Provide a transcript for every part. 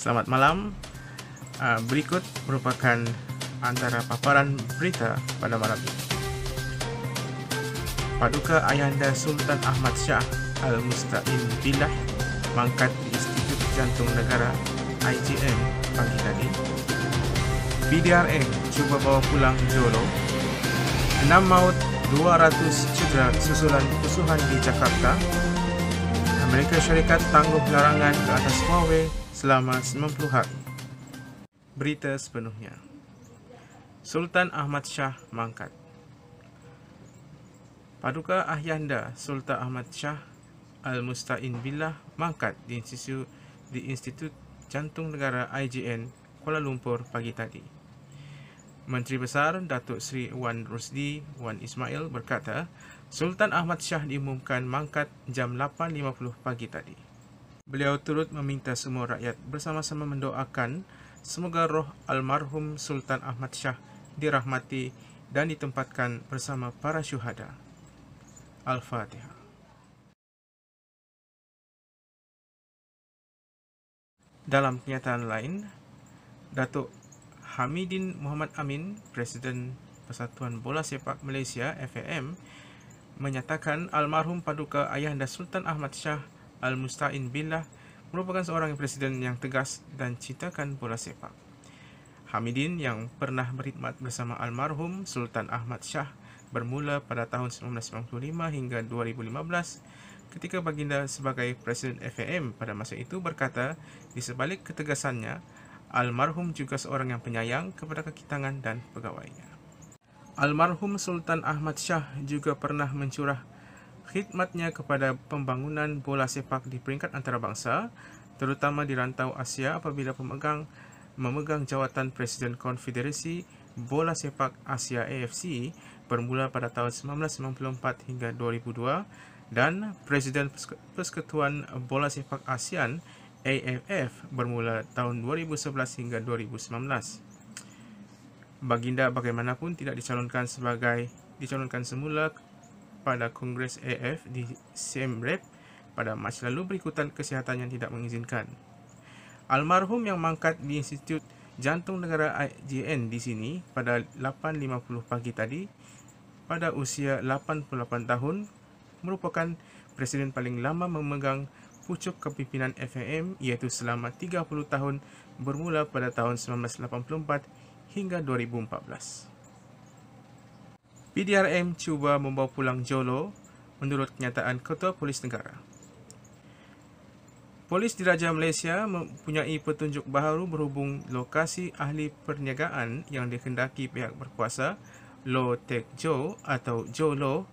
Selamat malam. Ah, berikut merupakan antara paparan berita pada malam ini. Paduka Ayanda Sultan Ahmad Shah Al-Musta'in Billah mangkat di Institut Jantung Negara IJN pagi tadi. BDRM cuba bawa pulang Jolo. Enam maut 200 cedera susulan kusuhan di Jakarta. Amerika Syarikat tangguh larangan ke atas Huawei selama 90 hari. Berita sepenuhnya. Sultan Ahmad Shah mangkat. Paduka Ahyanda Sultan Ahmad Shah Al-Musta'in Billah mangkat di Institut, Jantung Negara (IGN) Kuala Lumpur pagi tadi. Menteri Besar Datuk Seri Wan Rusdi Wan Ismail berkata, Sultan Ahmad Shah diumumkan mangkat jam 8.50 pagi tadi. Beliau turut meminta semua rakyat bersama-sama mendoakan semoga roh almarhum Sultan Ahmad Shah dirahmati dan ditempatkan bersama para syuhada. Al-Fatihah. Dalam kenyataan lain, Datuk Hamidin Muhammad Amin, Presiden Persatuan Bola Sepak Malaysia FAM menyatakan almarhum paduka ayahanda Sultan Ahmad Shah Al-Musta'in Billah merupakan seorang presiden yang tegas dan cintakan bola sepak. Hamidin yang pernah berkhidmat bersama almarhum Sultan Ahmad Shah bermula pada tahun 1995 hingga 2015 ketika baginda sebagai presiden FAM pada masa itu berkata di sebalik ketegasannya Almarhum juga seorang yang penyayang kepada kaki tangan dan pegawainya. Almarhum Sultan Ahmad Shah juga pernah mencurah khidmatnya kepada pembangunan bola sepak di peringkat antarabangsa, terutama di rantau Asia apabila pemegang memegang jawatan Presiden Konfederasi Bola Sepak Asia AFC bermula pada tahun 1994 hingga 2002 dan Presiden Persekutuan Bola Sepak ASEAN AMF bermula tahun 2011 hingga 2019. Baginda bagaimanapun tidak dicalonkan sebagai dicalonkan semula pada Kongres AF di Siem Reap pada Mac lalu berikutan kesihatan yang tidak mengizinkan. Almarhum yang mangkat di Institut Jantung Negara (IJN) di sini pada 8.50 pagi tadi pada usia 88 tahun merupakan presiden paling lama memegang pucuk kepimpinan FAM iaitu selama 30 tahun bermula pada tahun 1984 hingga 2014. PDRM cuba membawa pulang Jolo menurut kenyataan Ketua Polis Negara. Polis Diraja Malaysia mempunyai petunjuk baru berhubung lokasi ahli perniagaan yang dikendaki pihak berkuasa Lo Tek Jo atau Jo Lo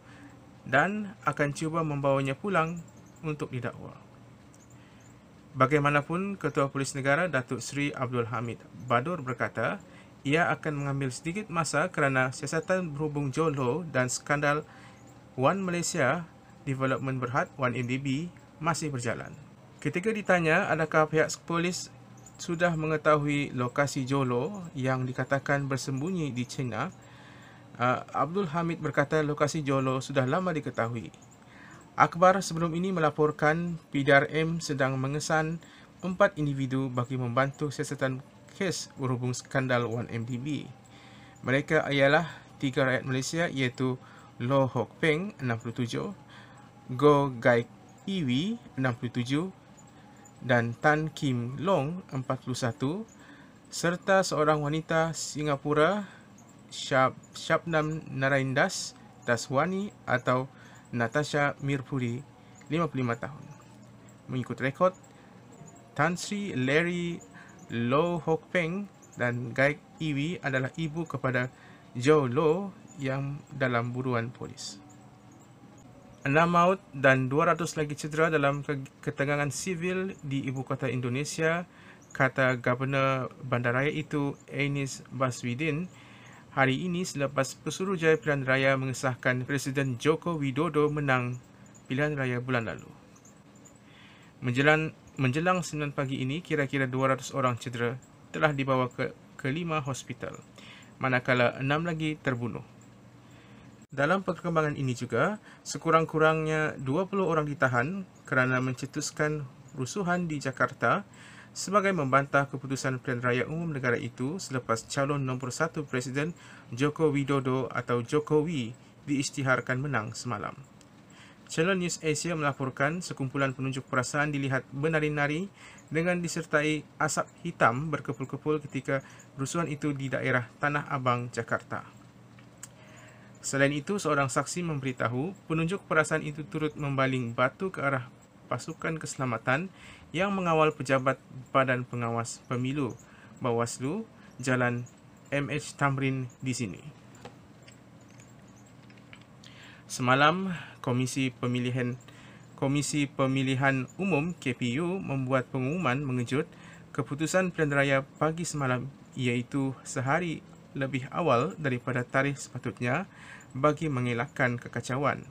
dan akan cuba membawanya pulang untuk didakwa. Bagaimanapun, Ketua Polis Negara Datuk Seri Abdul Hamid Badur berkata, ia akan mengambil sedikit masa kerana siasatan berhubung Jolo dan skandal One Malaysia Development Berhad 1MDB masih berjalan. Ketika ditanya adakah pihak polis sudah mengetahui lokasi Jolo yang dikatakan bersembunyi di China, uh, Abdul Hamid berkata lokasi Jolo sudah lama diketahui. Akbar sebelum ini melaporkan PDRM sedang mengesan empat individu bagi membantu siasatan kes berhubung skandal 1MDB. Mereka ialah tiga rakyat Malaysia iaitu Lo Hock Peng, 67, Go Gai Iwi, 67 dan Tan Kim Long, 41 serta seorang wanita Singapura Syab, Syabnam Narendas Daswani atau 67. Natasha Mirpuri, 55 tahun. Mengikut rekod, Tan Sri Larry Lo Hok Peng dan Gai Iwi adalah ibu kepada Joe Lo yang dalam buruan polis. Enam maut dan 200 lagi cedera dalam ketegangan sivil di ibu kota Indonesia, kata Gubernur Bandaraya itu Enis Baswedin, hari ini selepas Pesuruhjaya Pilihan Raya mengesahkan Presiden Joko Widodo menang pilihan raya bulan lalu. Menjelang menjelang 9 pagi ini, kira-kira 200 orang cedera telah dibawa ke kelima hospital, manakala enam lagi terbunuh. Dalam perkembangan ini juga, sekurang-kurangnya 20 orang ditahan kerana mencetuskan rusuhan di Jakarta sebagai membantah keputusan pilihan raya umum negara itu selepas calon nombor satu Presiden Joko Widodo atau Jokowi diisytiharkan menang semalam. Channel News Asia melaporkan sekumpulan penunjuk perasaan dilihat menari-nari dengan disertai asap hitam berkepul-kepul ketika rusuhan itu di daerah Tanah Abang, Jakarta. Selain itu, seorang saksi memberitahu penunjuk perasaan itu turut membaling batu ke arah pasukan keselamatan yang mengawal pejabat Badan Pengawas Pemilu Bawaslu Jalan MH Tamrin di sini. Semalam, Komisi Pemilihan Komisi Pemilihan Umum KPU membuat pengumuman mengejut keputusan pilihan raya pagi semalam iaitu sehari lebih awal daripada tarikh sepatutnya bagi mengelakkan kekacauan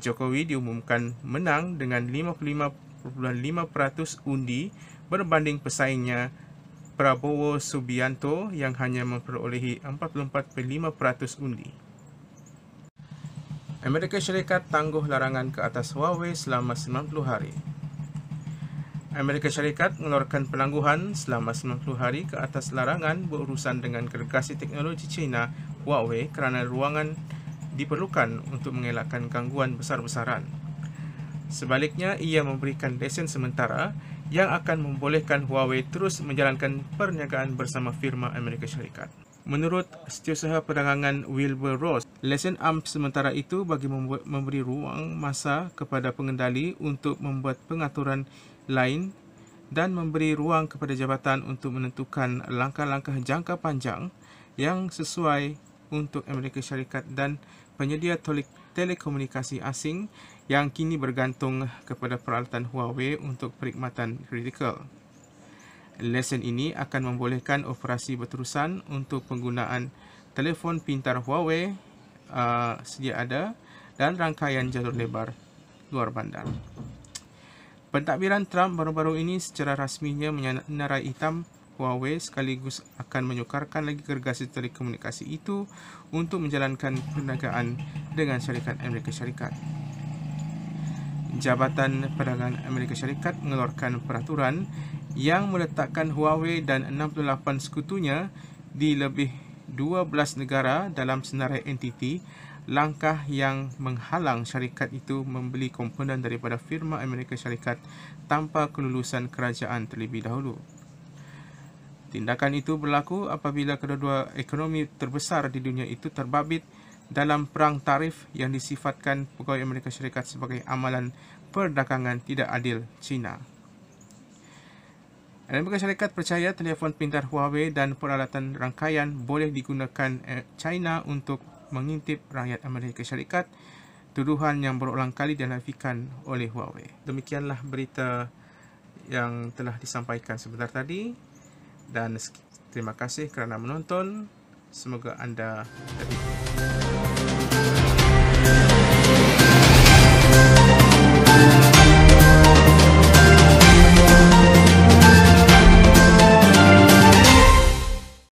Jokowi diumumkan menang dengan 55.5% undi berbanding pesaingnya Prabowo Subianto yang hanya memperolehi 44.5% undi. Amerika Syarikat tangguh larangan ke atas Huawei selama 90 hari. Amerika Syarikat mengeluarkan penangguhan selama 90 hari ke atas larangan berurusan dengan gergasi teknologi China Huawei kerana ruangan diperlukan untuk mengelakkan gangguan besar-besaran. Sebaliknya, ia memberikan lesen sementara yang akan membolehkan Huawei terus menjalankan perniagaan bersama firma Amerika Syarikat. Menurut setiausaha perdagangan Wilbur Ross, lesen AMP sementara itu bagi memberi ruang masa kepada pengendali untuk membuat pengaturan lain dan memberi ruang kepada jabatan untuk menentukan langkah-langkah jangka panjang yang sesuai untuk Amerika Syarikat dan penyedia telekomunikasi asing yang kini bergantung kepada peralatan Huawei untuk perkhidmatan kritikal. Lesen ini akan membolehkan operasi berterusan untuk penggunaan telefon pintar Huawei uh, sedia ada dan rangkaian jalur lebar luar bandar. Pentadbiran Trump baru-baru ini secara rasminya menerai hitam Huawei sekaligus akan menyukarkan lagi gergasi telekomunikasi itu untuk menjalankan perniagaan dengan syarikat Amerika Syarikat. Jabatan Perdagangan Amerika Syarikat mengeluarkan peraturan yang meletakkan Huawei dan 68 sekutunya di lebih 12 negara dalam senarai entiti langkah yang menghalang syarikat itu membeli komponen daripada firma Amerika Syarikat tanpa kelulusan kerajaan terlebih dahulu. Tindakan itu berlaku apabila kedua-dua ekonomi terbesar di dunia itu terbabit dalam perang tarif yang disifatkan pegawai Amerika Syarikat sebagai amalan perdagangan tidak adil China. Amerika Syarikat percaya telefon pintar Huawei dan peralatan rangkaian boleh digunakan eh, China untuk mengintip rakyat Amerika Syarikat tuduhan yang berulang kali dinafikan oleh Huawei. Demikianlah berita yang telah disampaikan sebentar tadi dan terima kasih kerana menonton. Semoga anda terhibur.